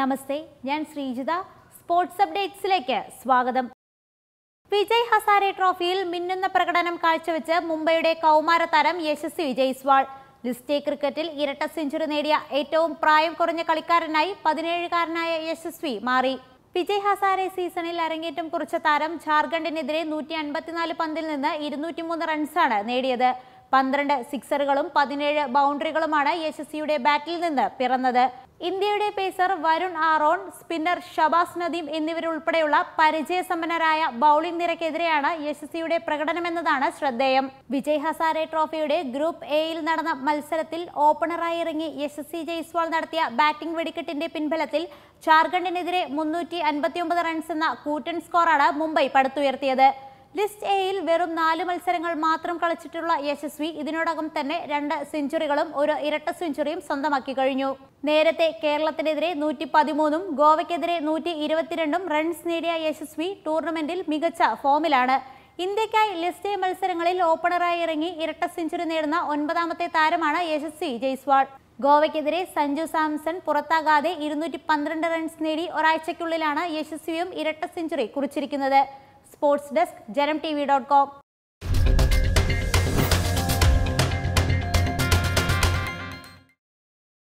നമസ്തേ ഞാൻ ശ്രീജിത സ്പോർട്സ് അപ്ഡേറ്റ്സിലേക്ക് സ്വാഗതം വിജയ് ഹസാരെ ട്രോഫിയിൽ മിന്നുന്ന പ്രകടനം കാഴ്ചവെച്ച് മുംബൈയുടെ കൗമാര താരം യശസ്വി ജയ്സ്വാൾ ലിസ്റ്റേ ക്രിക്കറ്റിൽ ഇരട്ട സെഞ്ചുറി നേടിയ ഏറ്റവും പ്രായം കുറഞ്ഞ കളിക്കാരനായി പതിനേഴുകാരനായ യശസ്വി മാറി വിജയ് ഹസാരെ സീസണിൽ അരങ്ങേറ്റം കുറിച്ച താരം ജാർഖണ്ഡിനെതിരെ നൂറ്റി അൻപത്തിനാല് പന്തിൽ നിന്ന് ഇരുന്നൂറ്റിമൂന്ന് റൺസാണ് നേടിയത് പന്ത്രണ്ട് സിക്സറുകളും പതിനേഴ് ബൗണ്ടറികളുമാണ് യശസ്വിയുടെ ബാറ്റിൽ നിന്ന് പിറന്നത് ഇന്ത്യയുടെ പേസർ വരുൺ ആറോൺ സ്പിന്നർ ഷബാസ് നദീം എന്നിവരുൾപ്പെടെയുള്ള പരിചയസമ്പന്നരായ ബൌളിംഗ് നിരക്കെതിരെയാണ് യശസ്വിയുടെ പ്രകടനമെന്നതാണ് ശ്രദ്ധേയം വിജയ് ഹസാരെ ട്രോഫിയുടെ ഗ്രൂപ്പ് എയിൽ നടന്ന മത്സരത്തിൽ ഓപ്പണറായി ഇറങ്ങി യശസ്വി ജയ്സ്വാൾ നടത്തിയ ബാറ്റിംഗ് വെടിക്കെട്ടിന്റെ പിൻബലത്തിൽ ജാർഖണ്ഡിനെതിരെ മുന്നൂറ്റി അൻപത്തിയൊമ്പത് റൺസ് എന്ന കൂറ്റൻ സ്കോറാണ് മുംബൈ പടുത്തുയർത്തിയത് ലിസ്റ്റ് എയിൽ വെറും നാല് മത്സരങ്ങൾ മാത്രം കളിച്ചിട്ടുള്ള യശസ്വി ഇതിനോടകം തന്നെ രണ്ട് സെഞ്ചുറികളും ഒരു ഇരട്ട സെഞ്ചുറിയും സ്വന്തമാക്കി കഴിഞ്ഞു നേരത്തെ കേരളത്തിനെതിരെ നൂറ്റി പതിമൂന്നും ഗോവയ്ക്കെതിരെ നൂറ്റി ഇരുപത്തിരണ്ടും റൺസ് നേടിയ യശസ്വി ടൂർണമെന്റിൽ മികച്ച ഫോമിലാണ് ഇന്ത്യക്കായി ലിസ്റ്റ് എ മത്സരങ്ങളിൽ ഓപ്പണറായി ഇറങ്ങി ഇരട്ട സെഞ്ചുറി നേടുന്ന ഒൻപതാമത്തെ താരമാണ് യശസ്വി ജയ്സ്വാൾ ഗോവയ്ക്കെതിരെ സഞ്ജു സാംസൺ പുറത്താകാതെ ഇരുന്നൂറ്റി പന്ത്രണ്ട് റൺസ് നേടി ഒരാഴ്ചയ്ക്കുള്ളിലാണ് യശസ്വിയും ഇരട്ട സെഞ്ചുറി കുറിച്ചിരിക്കുന്നത് sports desk Janam T V dot com